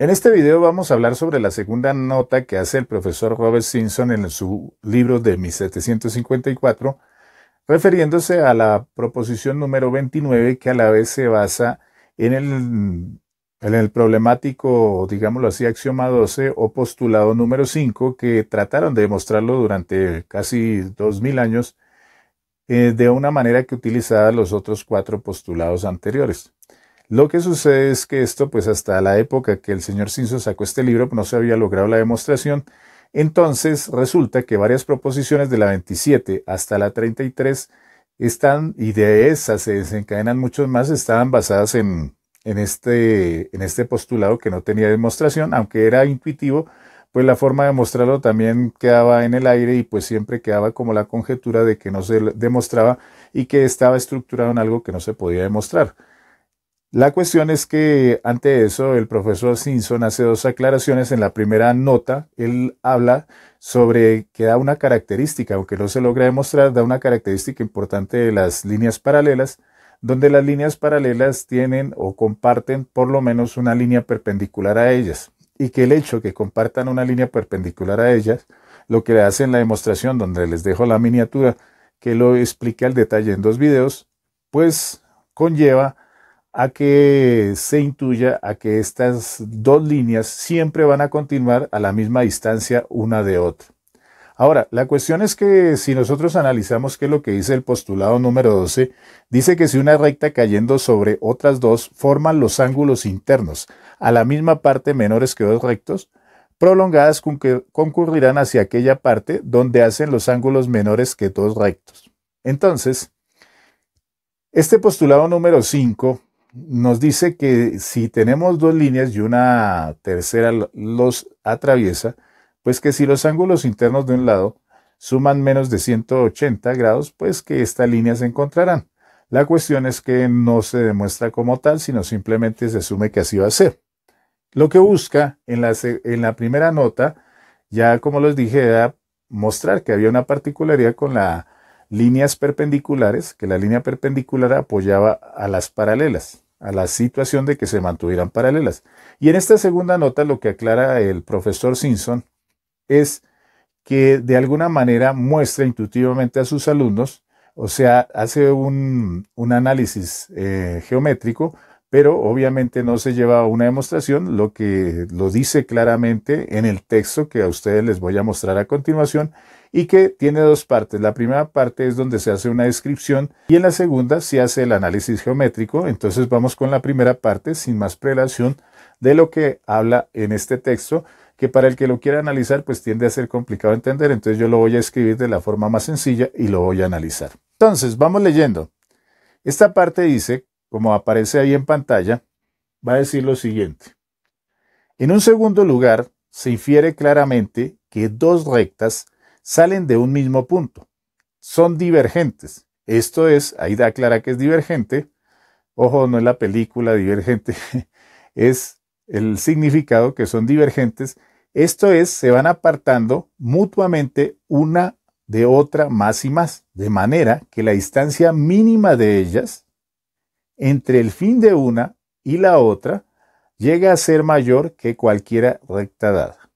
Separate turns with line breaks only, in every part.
En este video vamos a hablar sobre la segunda nota que hace el profesor Robert Simpson en su libro de 1754, refiriéndose a la proposición número 29 que a la vez se basa en el, en el problemático, digámoslo así, axioma 12 o postulado número 5 que trataron de demostrarlo durante casi 2000 años eh, de una manera que utilizaba los otros cuatro postulados anteriores. Lo que sucede es que esto, pues hasta la época que el señor Cinzo sacó este libro, pues, no se había logrado la demostración. Entonces resulta que varias proposiciones de la 27 hasta la 33 están, y de esas se desencadenan muchos más, estaban basadas en, en, este, en este postulado que no tenía demostración, aunque era intuitivo, pues la forma de mostrarlo también quedaba en el aire y pues siempre quedaba como la conjetura de que no se demostraba y que estaba estructurado en algo que no se podía demostrar. La cuestión es que ante eso el profesor Simpson hace dos aclaraciones. En la primera nota, él habla sobre que da una característica, aunque no se logra demostrar, da una característica importante de las líneas paralelas, donde las líneas paralelas tienen o comparten por lo menos una línea perpendicular a ellas, y que el hecho que compartan una línea perpendicular a ellas, lo que le hace en la demostración, donde les dejo la miniatura, que lo explique al detalle en dos videos, pues conlleva a que se intuya a que estas dos líneas siempre van a continuar a la misma distancia una de otra. Ahora, la cuestión es que si nosotros analizamos qué es lo que dice el postulado número 12, dice que si una recta cayendo sobre otras dos forman los ángulos internos, a la misma parte menores que dos rectos, prolongadas con que concurrirán hacia aquella parte donde hacen los ángulos menores que dos rectos. Entonces, este postulado número 5 nos dice que si tenemos dos líneas y una tercera los atraviesa, pues que si los ángulos internos de un lado suman menos de 180 grados, pues que esta línea se encontrarán. La cuestión es que no se demuestra como tal, sino simplemente se asume que así va a ser. Lo que busca en la, en la primera nota, ya como les dije, era mostrar que había una particularidad con la líneas perpendiculares, que la línea perpendicular apoyaba a las paralelas, a la situación de que se mantuvieran paralelas. Y en esta segunda nota lo que aclara el profesor Simpson es que de alguna manera muestra intuitivamente a sus alumnos, o sea, hace un, análisis eh, geométrico, pero obviamente no se lleva a una demostración, lo que lo dice claramente en el texto que a ustedes les voy a mostrar a continuación y que tiene dos partes. La primera parte es donde se hace una descripción y en la segunda se hace el análisis geométrico. Entonces vamos con la primera parte sin más prelación de lo que habla en este texto que para el que lo quiera analizar pues tiende a ser complicado de entender, entonces yo lo voy a escribir de la forma más sencilla y lo voy a analizar. Entonces, vamos leyendo. Esta parte dice, como aparece ahí en pantalla, va a decir lo siguiente. En un segundo lugar, se infiere claramente que dos rectas salen de un mismo punto, son divergentes. Esto es, ahí da clara que es divergente. Ojo, no es la película divergente, es el significado que son divergentes. Esto es, se van apartando mutuamente una de otra más y más, de manera que la distancia mínima de ellas entre el fin de una y la otra llega a ser mayor que cualquiera recta dada.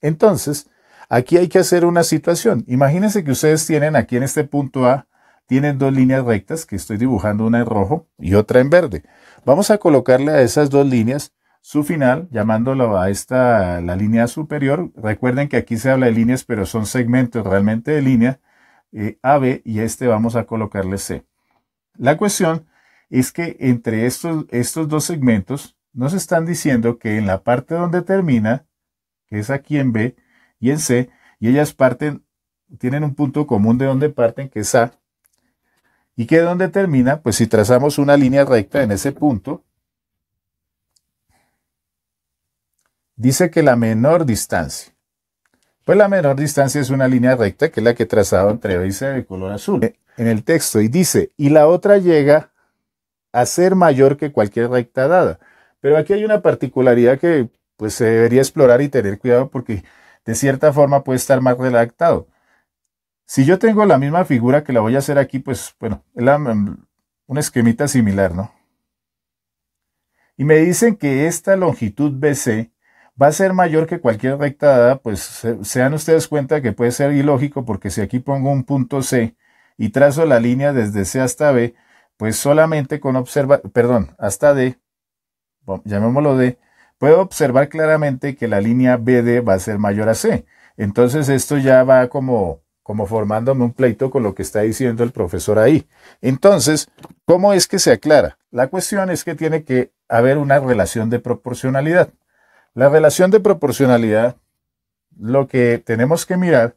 Entonces, Aquí hay que hacer una situación. Imagínense que ustedes tienen aquí en este punto A, tienen dos líneas rectas que estoy dibujando una en rojo y otra en verde. Vamos a colocarle a esas dos líneas su final, llamándolo a esta la línea superior. Recuerden que aquí se habla de líneas, pero son segmentos realmente de línea eh, AB y a este vamos a colocarle C. La cuestión es que entre estos, estos dos segmentos nos están diciendo que en la parte donde termina, que es aquí en B, y en C, y ellas parten, tienen un punto común de donde parten, que es A, y que donde termina, pues si trazamos una línea recta en ese punto, dice que la menor distancia. Pues la menor distancia es una línea recta, que es la que he trazado entre B y C de color azul en el texto, y dice, y la otra llega a ser mayor que cualquier recta dada. Pero aquí hay una particularidad que pues se debería explorar y tener cuidado porque de cierta forma puede estar más redactado. Si yo tengo la misma figura que la voy a hacer aquí, pues bueno, es mm, un esquemita similar, ¿no? Y me dicen que esta longitud BC va a ser mayor que cualquier recta dada, pues sean ustedes cuenta que puede ser ilógico porque si aquí pongo un punto C y trazo la línea desde C hasta B, pues solamente con observar, perdón, hasta D, llamémoslo D, puedo observar claramente que la línea BD va a ser mayor a C. Entonces esto ya va como, formándome un pleito con lo que está diciendo el profesor ahí. Entonces, ¿cómo es que se aclara? La cuestión es que tiene que haber una relación de proporcionalidad. La relación de proporcionalidad, lo que tenemos que mirar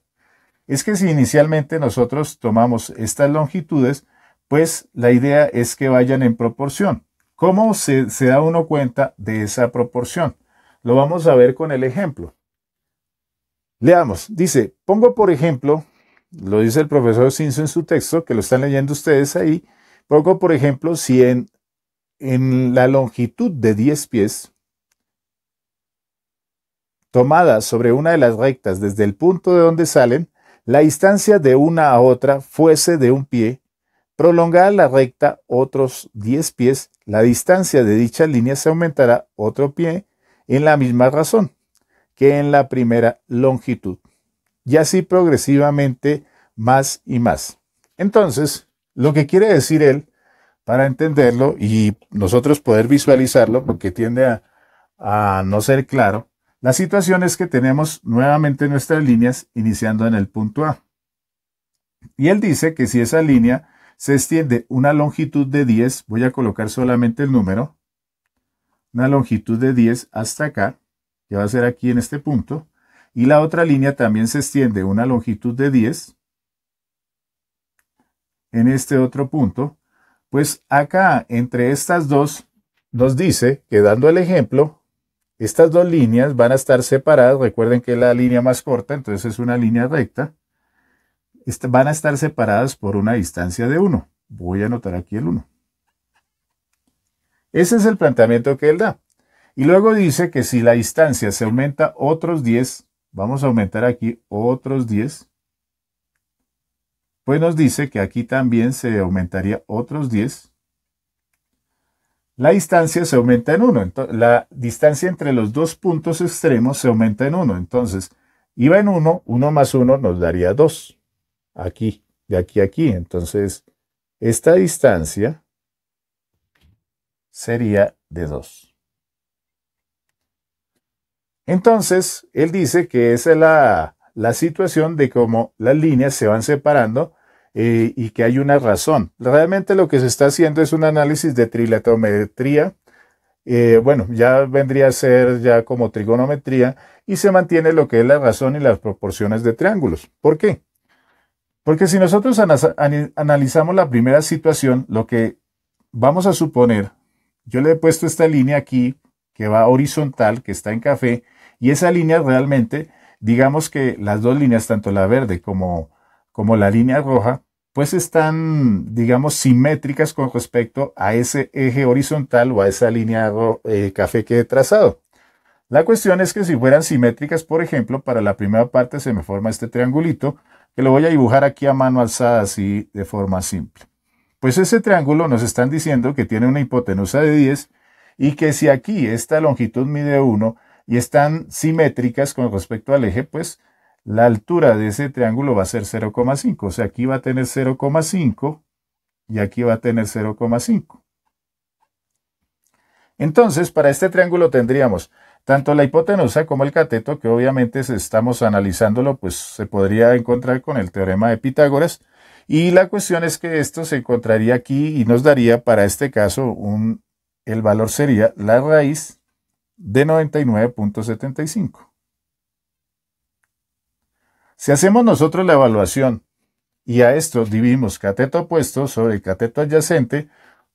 es que si inicialmente nosotros tomamos estas longitudes, pues la idea es que vayan en proporción. ¿Cómo se, da uno cuenta de esa proporción? Lo vamos a ver con el ejemplo. Leamos, dice, pongo por ejemplo, lo dice el profesor Sinzo en su texto, que lo están leyendo ustedes ahí, pongo por ejemplo si en, en la longitud de 10 pies, tomada sobre una de las rectas desde el punto de donde salen, la distancia de una a otra fuese de un pie Prolongada la recta otros 10 pies, la distancia de dicha línea se aumentará otro pie en la misma razón que en la primera longitud, y así progresivamente más y más. Entonces, lo que quiere decir él, para entenderlo y nosotros poder visualizarlo, porque tiende a, no ser claro, la situación es que tenemos nuevamente nuestras líneas iniciando en el punto A. Y él dice que si esa línea se extiende una longitud de 10, voy a colocar solamente el número, una longitud de 10 hasta acá, que va a ser aquí en este punto, y la otra línea también se extiende una longitud de 10 en este otro punto, pues acá entre estas dos nos dice que dando el ejemplo, estas dos líneas van a estar separadas, recuerden que la línea más corta, entonces es una línea recta, este, van a estar separadas por una distancia de 1. Voy a anotar aquí el 1. Ese es el planteamiento que él da. Y luego dice que si la distancia se aumenta otros 10, vamos a aumentar aquí otros 10, pues nos dice que aquí también se aumentaría otros 10. La distancia se aumenta en 1. La distancia entre los dos puntos extremos se aumenta en 1. Entonces, iba en 1, 1 más 1 nos daría 2 aquí, de aquí a aquí. Entonces, esta distancia sería de 2. Entonces, él dice que esa es la, la situación de cómo las líneas se van separando eh, y que hay una razón. Realmente lo que se está haciendo es un análisis de trilatometría. Eh, bueno, ya vendría a ser ya como trigonometría y se mantiene lo que es la razón y las proporciones de triángulos. ¿Por qué? Porque si nosotros analizamos la primera situación, lo que vamos a suponer, yo le he puesto esta línea aquí que va horizontal, que está en café, y esa línea realmente, digamos que las dos líneas, tanto la verde como, como la línea roja, pues están, digamos, simétricas con respecto a ese eje horizontal o a esa línea eh, café que he trazado. La cuestión es que si fueran simétricas, por ejemplo, para la primera parte se me forma este triangulito que lo voy a dibujar aquí a mano alzada así de forma simple. Pues ese triángulo nos están diciendo que tiene una hipotenusa de 10 y que si aquí esta longitud mide 1 y están simétricas con respecto al eje, pues la altura de ese triángulo va a ser 0,5. O sea, aquí va a tener 0,5 y aquí va a tener 0,5. Entonces, para este triángulo tendríamos tanto la hipotenusa como el cateto, que obviamente estamos analizándolo, pues se podría encontrar con el teorema de Pitágoras. Y la cuestión es que esto se encontraría aquí y nos daría para este caso un, el valor sería la raíz de 99.75. Si hacemos nosotros la evaluación y a esto dividimos cateto opuesto sobre el cateto adyacente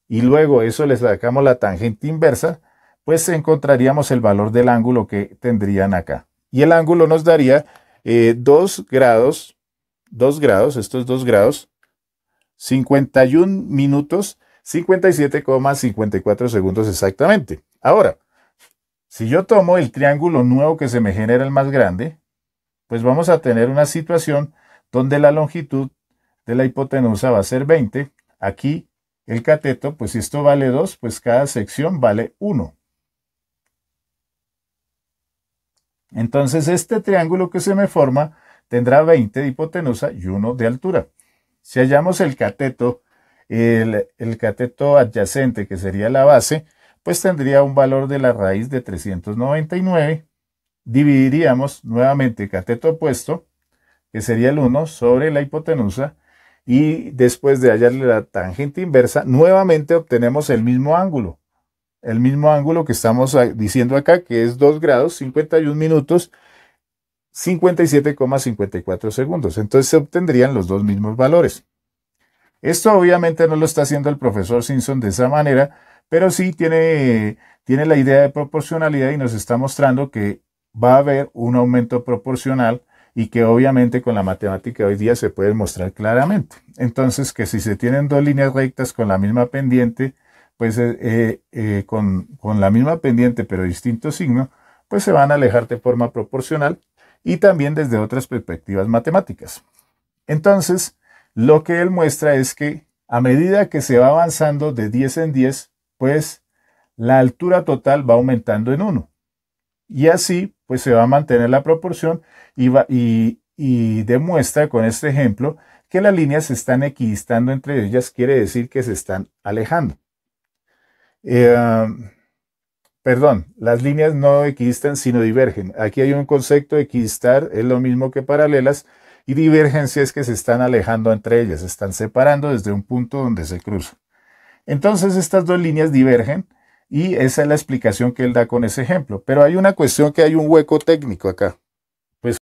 y luego eso le sacamos la tangente inversa, pues encontraríamos el valor del ángulo que tendrían acá. Y el ángulo nos daría 2 eh, grados, 2 grados, estos 2 grados, 51 minutos, 57,54 segundos exactamente. Ahora, si yo tomo el triángulo nuevo que se me genera el más grande, pues vamos a tener una situación donde la longitud de la hipotenusa va a ser 20. Aquí el cateto, pues si esto vale 2, pues cada sección vale 1. Entonces este triángulo que se me forma tendrá 20 de hipotenusa y 1 de altura. Si hallamos el cateto, el, cateto adyacente, que sería la base, pues tendría un valor de la raíz de 399. Dividiríamos nuevamente el cateto opuesto, que sería el 1, sobre la hipotenusa. Y después de hallarle la tangente inversa, nuevamente obtenemos el mismo ángulo, el mismo ángulo que estamos diciendo acá, que es 2 grados, 51 minutos, 57,54 segundos. Entonces se obtendrían los dos mismos valores. Esto obviamente no lo está haciendo el profesor Simpson de esa manera, pero sí tiene, tiene la idea de proporcionalidad y nos está mostrando que va a haber un aumento proporcional y que obviamente con la matemática hoy día se puede mostrar claramente. Entonces que si se tienen dos líneas rectas con la misma pendiente, pues eh, eh, eh, con, la misma pendiente pero distinto signo, pues se van a alejar de forma proporcional y también desde otras perspectivas matemáticas. Entonces, lo que él muestra es que a medida que se va avanzando de 10 en 10, pues la altura total va aumentando en 1. Y así, pues se va a mantener la proporción y, va, y, y demuestra con este ejemplo que las líneas se están equidistando entre ellas, quiere decir que se están alejando. Eh, um, perdón, las líneas no equidistan sino divergen. Aquí hay un concepto de equidistar, es lo mismo que paralelas, y divergencia es que se están alejando entre ellas, se están separando desde un punto donde se cruzan. Entonces estas dos líneas divergen y esa es la explicación que él da con ese ejemplo. Pero hay una cuestión que hay un hueco técnico acá.